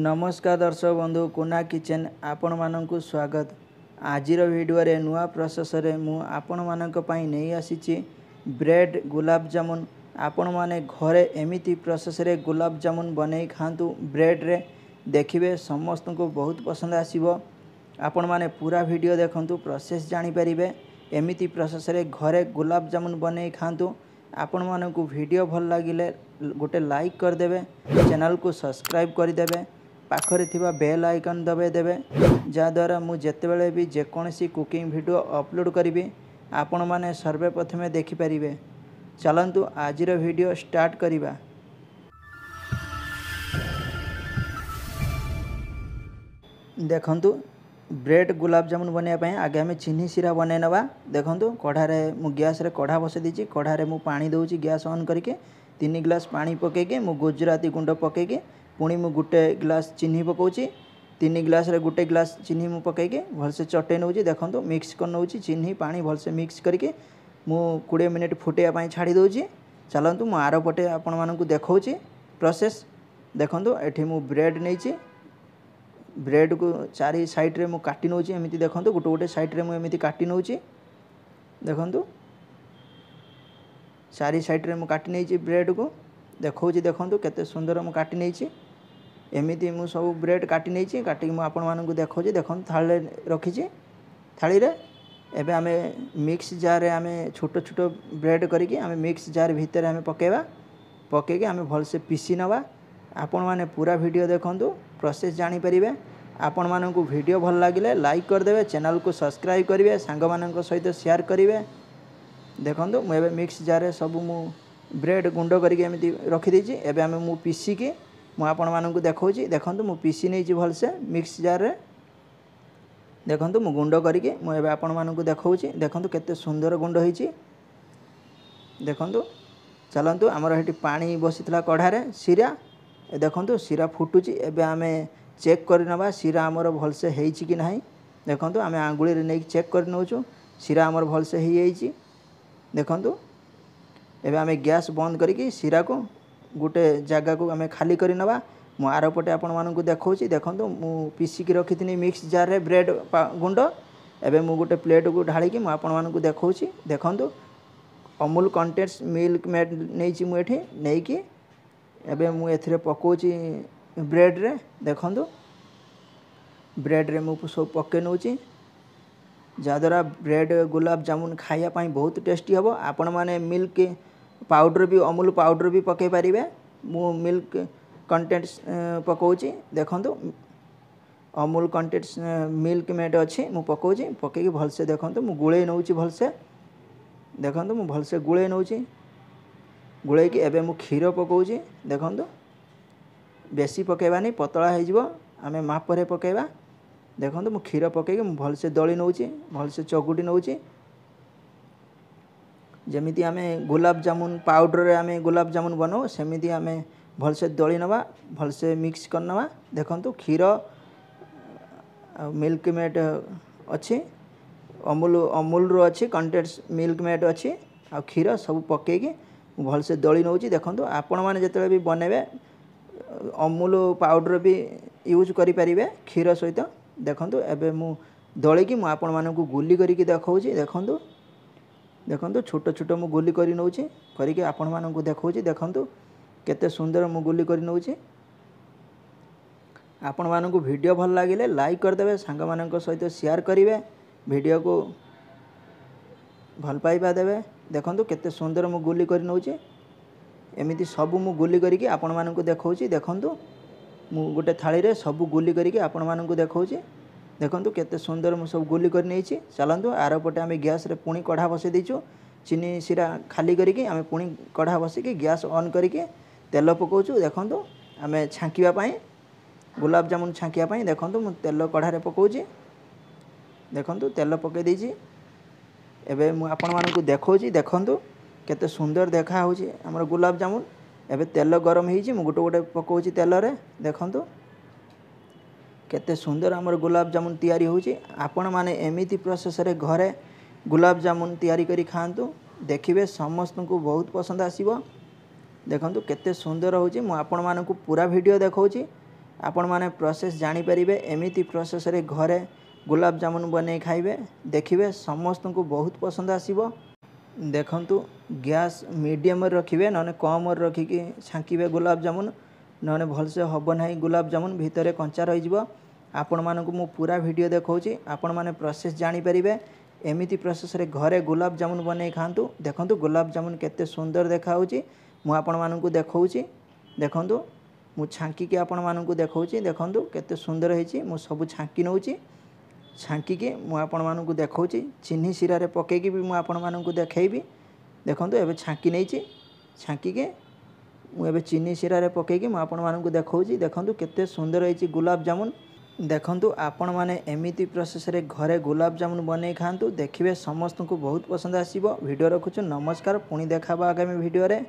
ନମସ୍କାର ଦର୍ଶକ ବନ୍ଧୁ କୁନା କିଚେନ୍ ଆପଣମାନଙ୍କୁ ସ୍ୱାଗତ ଆଜିର ଭିଡ଼ିଓରେ ନୂଆ ପ୍ରୋସେସରେ ମୁଁ ଆପଣମାନଙ୍କ ପାଇଁ ନେଇ ଆସିଛି ବ୍ରେଡ଼ ଗୁଲାବଜାମୁନ ଆପଣମାନେ ଘରେ ଏମିତି ପ୍ରୋସେସରେ ଗୁଲାବଜାମୁନ ବନେଇ ଖାଆନ୍ତୁ ବ୍ରେଡ଼ରେ ଦେଖିବେ ସମସ୍ତଙ୍କୁ ବହୁତ ପସନ୍ଦ ଆସିବ ଆପଣମାନେ ପୁରା ଭିଡ଼ିଓ ଦେଖନ୍ତୁ ପ୍ରୋସେସ୍ ଜାଣିପାରିବେ ଏମିତି ପ୍ରୋସେସରେ ଘରେ ଗୁଲାବଜାମୁନ ବନେଇ ଖାଆନ୍ତୁ ଆପଣମାନଙ୍କୁ ଭିଡ଼ିଓ ଭଲ ଲାଗିଲେ ଗୋଟେ ଲାଇକ୍ କରିଦେବେ ଚ୍ୟାନେଲକୁ ସବସ୍କ୍ରାଇବ୍ କରିଦେବେ ପାଖରେ ଥିବା ବେଲ୍ ଆଇକନ୍ ଦବାଇ ଦେବେ ଯାହାଦ୍ୱାରା ମୁଁ ଯେତେବେଳେ ବି ଯେକୌଣସି କୁକିଂ ଭିଡ଼ିଓ ଅପଲୋଡ଼ କରିବି ଆପଣମାନେ ସର୍ବପ୍ରଥମେ ଦେଖିପାରିବେ ଚାଲନ୍ତୁ ଆଜିର ଭିଡ଼ିଓ ଷ୍ଟାର୍ଟ କରିବା ଦେଖନ୍ତୁ ବ୍ରେଡ଼୍ ଗୁଲାବଜାମୁନ ବନାଇବା ପାଇଁ ଆଗେ ଆମେ ଚିନି ଶିରା ବନାଇ ନେବା ଦେଖନ୍ତୁ କଢ଼ାରେ ମୁଁ ଗ୍ୟାସ୍ରେ କଢ଼ା ବସାଇ ଦେଇଛି କଢ଼ାରେ ମୁଁ ପାଣି ଦେଉଛି ଗ୍ୟାସ୍ ଅନ୍ କରିକି ତିନି ଗ୍ଲାସ୍ ପାଣି ପକାଇକି ମୁଁ ଗୁଜୁରାତି ଗୁଣ୍ଡ ପକାଇକି ପୁଣି ମୁଁ ଗୋଟେ ଗ୍ଲାସ୍ ଚିନି ପକାଉଛି ତିନି ଗ୍ଲାସ୍ରେ ଗୋଟେ ଗ୍ଲାସ୍ ଚିନି ମୁଁ ପକାଇକି ଭଲସେ ଚଟେଇ ନେଉଛି ଦେଖନ୍ତୁ ମିକ୍ସ କରି ନେଉଛି ଚିନି ପାଣି ଭଲସେ ମିକ୍ସ କରିକି ମୁଁ କୋଡ଼ିଏ ମିନିଟ୍ ଫୁଟେଇବା ପାଇଁ ଛାଡ଼ି ଦେଉଛି ଚାଲନ୍ତୁ ମୁଁ ଆର ପଟେ ଆପଣମାନଙ୍କୁ ଦେଖାଉଛି ପ୍ରୋସେସ୍ ଦେଖନ୍ତୁ ଏଠି ମୁଁ ବ୍ରେଡ଼୍ ନେଇଛି ବ୍ରେଡ଼୍କୁ ଚାରି ସାଇଡ଼୍ରେ ମୁଁ କାଟି ନେଉଛି ଏମିତି ଦେଖନ୍ତୁ ଗୋଟେ ଗୋଟେ ସାଇଡ଼୍ରେ ମୁଁ ଏମିତି କାଟି ନେଉଛି ଦେଖନ୍ତୁ ଚାରି ସାଇଡ଼୍ରେ ମୁଁ କାଟି ନେଇଛି ବ୍ରେଡ଼୍କୁ ଦେଖାଉଛି ଦେଖନ୍ତୁ କେତେ ସୁନ୍ଦର ମୁଁ କାଟି ନେଇଛି ଏମିତି ମୁଁ ସବୁ ବ୍ରେଡ଼ କାଟି ନେଇଛି କାଟିକି ମୁଁ ଆପଣମାନଙ୍କୁ ଦେଖାଉଛି ଦେଖନ୍ତୁ ଥାଳିରେ ରଖିଛି ଥାଳିରେ ଏବେ ଆମେ ମିକ୍ସ ଜାର୍ରେ ଆମେ ଛୋଟ ଛୋଟ ବ୍ରେଡ଼ କରିକି ଆମେ ମିକ୍ସ ଜାର୍ ଭିତରେ ଆମେ ପକାଇବା ପକାଇକି ଆମେ ଭଲସେ ପିସି ନେବା ଆପଣମାନେ ପୁରା ଭିଡ଼ିଓ ଦେଖନ୍ତୁ ପ୍ରୋସେସ୍ ଜାଣିପାରିବେ ଆପଣମାନଙ୍କୁ ଭିଡ଼ିଓ ଭଲ ଲାଗିଲେ ଲାଇକ୍ କରିଦେବେ ଚ୍ୟାନେଲ୍କୁ ସବସ୍କ୍ରାଇବ୍ କରିବେ ସାଙ୍ଗମାନଙ୍କ ସହିତ ସେୟାର କରିବେ ଦେଖନ୍ତୁ ମୁଁ ଏବେ ମିକ୍ସ ଜାର୍ରେ ସବୁ ମୁଁ ବ୍ରେଡ୍ ଗୁଣ୍ଡ କରିକି ଏମିତି ରଖିଦେଇଛି ଏବେ ଆମେ ମୁଁ ପିସିକି ମୁଁ ଆପଣମାନଙ୍କୁ ଦେଖାଉଛି ଦେଖନ୍ତୁ ମୁଁ ପିସି ନେଇଛି ଭଲସେ ମିକ୍ସ ଜାର୍ରେ ଦେଖନ୍ତୁ ମୁଁ ଗୁଣ୍ଡ କରିକି ମୁଁ ଏବେ ଆପଣମାନଙ୍କୁ ଦେଖାଉଛି ଦେଖନ୍ତୁ କେତେ ସୁନ୍ଦର ଗୁଣ୍ଡ ହେଇଛି ଦେଖନ୍ତୁ ଚାଲନ୍ତୁ ଆମର ସେଠି ପାଣି ବସିଥିଲା କଢ଼ାରେ ଶିରା ଦେଖନ୍ତୁ ଶିରା ଫୁଟୁଛି ଏବେ ଆମେ ଚେକ୍ କରିନେବା ଶିରା ଆମର ଭଲସେ ହେଇଛି କି ନାହିଁ ଦେଖନ୍ତୁ ଆମେ ଆଙ୍ଗୁଳିରେ ନେଇକି ଚେକ୍ କରିନେଉଛୁ ଶିରା ଆମର ଭଲସେ ହେଇଯାଇଛି ଦେଖନ୍ତୁ ଏବେ ଆମେ ଗ୍ୟାସ୍ ବନ୍ଦ କରିକି ଶିରାକୁ ଗୋଟେ ଜାଗାକୁ ଆମେ ଖାଲି କରିନେବା ମୁଁ ଆରପଟେ ଆପଣମାନଙ୍କୁ ଦେଖାଉଛି ଦେଖନ୍ତୁ ମୁଁ ପିଷିକି ରଖିଥିଲି ମିକ୍ସ ଜାର୍ରେ ବ୍ରେଡ଼୍ ଗୁଣ୍ଡ ଏବେ ମୁଁ ଗୋଟେ ପ୍ଲେଟ୍କୁ ଢାଳିକି ମୁଁ ଆପଣମାନଙ୍କୁ ଦେଖାଉଛି ଦେଖନ୍ତୁ ଅମୁଲ କଣ୍ଟେନ୍ସ ମିଲ୍କ ମେଡ଼୍ ନେଇଛି ମୁଁ ଏଠି ନେଇକି ଏବେ ମୁଁ ଏଥିରେ ପକାଉଛି ବ୍ରେଡ଼୍ରେ ଦେଖନ୍ତୁ ବ୍ରେଡ଼୍ରେ ମୁଁ ସବୁ ପକାଇ ନେଉଛି ଯାହାଦ୍ୱାରା ବ୍ରେଡ଼୍ ଗୁଲାବଜାମୁନ ଖାଇବା ପାଇଁ ବହୁତ ଟେଷ୍ଟି ହେବ ଆପଣମାନେ ମିଲ୍କ पाउडर भी अमूल पाउडर भी पकई पारे मु मिल्क कंटेट पकाच देखु अमूल कंटेट मिल्क मेड अच्छे मुझे पकाच पक भलसे देख मुझे गोल भलसे देखते मुझे भलसे गोल गोल एवं मुझे क्षीर पकाच देखु बेस पकेबानी पतला होमें मापे पकेबा देखो मुझे क्षीर पकई भलसे दली नौ भलसे चगुटी नौ ଯେମିତି ଆମେ ଗୁଲାପଜାମୁନ୍ ପାଉଡ଼ର୍ରେ ଆମେ ଗୁଲାପଜାମୁନ୍ ବନଉ ସେମିତି ଆମେ ଭଲସେ ଦଳି ନେବା ଭଲସେ ମିକ୍ସ କରିନେବା ଦେଖନ୍ତୁ କ୍ଷୀର ଆଉ ମିଲ୍କ ମେଡ଼୍ ଅଛି ଅମୁଲ ଅମୁଲର ଅଛି କଣ୍ଟେଣ୍ଟସ୍ ମିଲ୍କ ମେଡ଼୍ ଅଛି ଆଉ କ୍ଷୀର ସବୁ ପକାଇକି ମୁଁ ଭଲସେ ଦଳି ନେଉଛି ଦେଖନ୍ତୁ ଆପଣମାନେ ଯେତେବେଳେ ବି ବନେଇବେ ଅମୁଲ ପାଉଡ଼ର୍ ବି ୟୁଜ୍ କରିପାରିବେ କ୍ଷୀର ସହିତ ଦେଖନ୍ତୁ ଏବେ ମୁଁ ଦଳିକି ମୁଁ ଆପଣମାନଙ୍କୁ ଗୁଲି କରିକି ଦେଖାଉଛି ଦେଖନ୍ତୁ ଦେଖନ୍ତୁ ଛୋଟ ଛୋଟ ମୁଁ ଗୁଲି କରି ନେଉଛି କରିକି ଆପଣମାନଙ୍କୁ ଦେଖାଉଛି ଦେଖନ୍ତୁ କେତେ ସୁନ୍ଦର ମୁଁ ଗୁଲି କରି ନେଉଛି ଆପଣମାନଙ୍କୁ ଭିଡ଼ିଓ ଭଲ ଲାଗିଲେ ଲାଇକ୍ କରିଦେବେ ସାଙ୍ଗମାନଙ୍କ ସହିତ ସେୟାର କରିବେ ଭିଡ଼ିଓକୁ ଭଲ ପାଇବା ଦେବେ ଦେଖନ୍ତୁ କେତେ ସୁନ୍ଦର ମୁଁ ଗୁଲି କରି ନେଉଛି ଏମିତି ସବୁ ମୁଁ ଗୁଲି କରିକି ଆପଣମାନଙ୍କୁ ଦେଖାଉଛି ଦେଖନ୍ତୁ ମୁଁ ଗୋଟେ ଥାଳିରେ ସବୁ ଗୁଲି କରିକି ଆପଣମାନଙ୍କୁ ଦେଖାଉଛି দেখুন কেতে সুন্দর মু সব গুলি করে নিয়েছি চলন্তু আর পটে আমি গ্যাসরে পুঁ কড়া বসাই দেইছু চিনি সিরা খালি করি আমি পুঁ কড়া বসিকি গ্যাস অন করি তেল পকাউছু দেখুন আমি ছাঁকা পাই গোলাপ জামুন ছাঁকিবা পাই দেখন্তু মু তেল কড়ারে পকাউছি দেখুন তেল পকাই দিয়েছি এবে মু আপন মানুষ দেখাউছি দেখুন কেতে সুন্দর দেখা হচ্ছে আমার গোলাপ জামুন এবে তেল গরম হয়েছি মু গোটে গোটে পকাউছি তেলরে দেখুন କେତେ ସୁନ୍ଦର ଆମର ଗୁଲାବଜାମୁନ ତିଆରି ହେଉଛି ଆପଣମାନେ ଏମିତି ପ୍ରୋସେସ୍ରେ ଘରେ ଗୁଲାବଜାମୁନ ତିଆରି କରି ଖାଆନ୍ତୁ ଦେଖିବେ ସମସ୍ତଙ୍କୁ ବହୁତ ପସନ୍ଦ ଆସିବ ଦେଖନ୍ତୁ କେତେ ସୁନ୍ଦର ହେଉଛି ମୁଁ ଆପଣମାନଙ୍କୁ ପୁରା ଭିଡ଼ିଓ ଦେଖାଉଛି ଆପଣମାନେ ପ୍ରୋସେସ୍ ଜାଣିପାରିବେ ଏମିତି ପ୍ରୋସେସ୍ରେ ଘରେ ଗୁଲାବଜାମୁନ ବନେଇ ଖାଇବେ ଦେଖିବେ ସମସ୍ତଙ୍କୁ ବହୁତ ପସନ୍ଦ ଆସିବ ଦେଖନ୍ତୁ ଗ୍ୟାସ୍ ମିଡ଼ିୟମ୍ରେ ରଖିବେ ନହେଲେ କମ୍ରେ ରଖିକି ଛାଙ୍କିବେ ଗୁଲାବଜାମୁନ ନହେଲେ ଭଲସେ ହେବ ନାହିଁ ଗୁଲାବଜାମୁନ ଭିତରେ କଞ୍ଚା ରହିଯିବ ଆପଣମାନଙ୍କୁ ମୁଁ ପୁରା ଭିଡ଼ିଓ ଦେଖାଉଛି ଆପଣମାନେ ପ୍ରୋସେସ୍ ଜାଣିପାରିବେ ଏମିତି ପ୍ରୋସେସ୍ରେ ଘରେ ଗୁଲାବଜାମୁନ ବନେଇ ଖାଆନ୍ତୁ ଦେଖନ୍ତୁ ଗୁଲାବଜାମୁନ କେତେ ସୁନ୍ଦର ଦେଖାହେଉଛି ମୁଁ ଆପଣମାନଙ୍କୁ ଦେଖାଉଛି ଦେଖନ୍ତୁ ମୁଁ ଛାଙ୍କିକି ଆପଣମାନଙ୍କୁ ଦେଖାଉଛି ଦେଖନ୍ତୁ କେତେ ସୁନ୍ଦର ହେଇଛି ମୁଁ ସବୁ ଛାଙ୍କି ନେଉଛି ଛାଙ୍କିକି ମୁଁ ଆପଣମାନଙ୍କୁ ଦେଖାଉଛି ଚିନି ଶିରାରେ ପକାଇକି ବି ମୁଁ ଆପଣମାନଙ୍କୁ ଦେଖାଇବି ଦେଖନ୍ତୁ ଏବେ ଛାଙ୍କି ନେଇଛି ଛାଙ୍କିକି ମୁଁ ଏବେ ଚିନି ଶିରାରେ ପକାଇକି ମୁଁ ଆପଣମାନଙ୍କୁ ଦେଖାଉଛି ଦେଖନ୍ତୁ କେତେ ସୁନ୍ଦର ହେଇଛି ଗୁଲାବଜାମୁନ ଦେଖନ୍ତୁ ଆପଣମାନେ ଏମିତି ପ୍ରସେସରେ ଘରେ ଗୋଲାପଜାମୁନ ବନେଇ ଖାଆନ୍ତୁ ଦେଖିବେ ସମସ୍ତଙ୍କୁ ବହୁତ ପସନ୍ଦ ଆସିବ ଭିଡ଼ିଓ ରଖୁଛୁ ନମସ୍କାର ପୁଣି ଦେଖାହେବ ଆଗାମୀ ଭିଡ଼ିଓରେ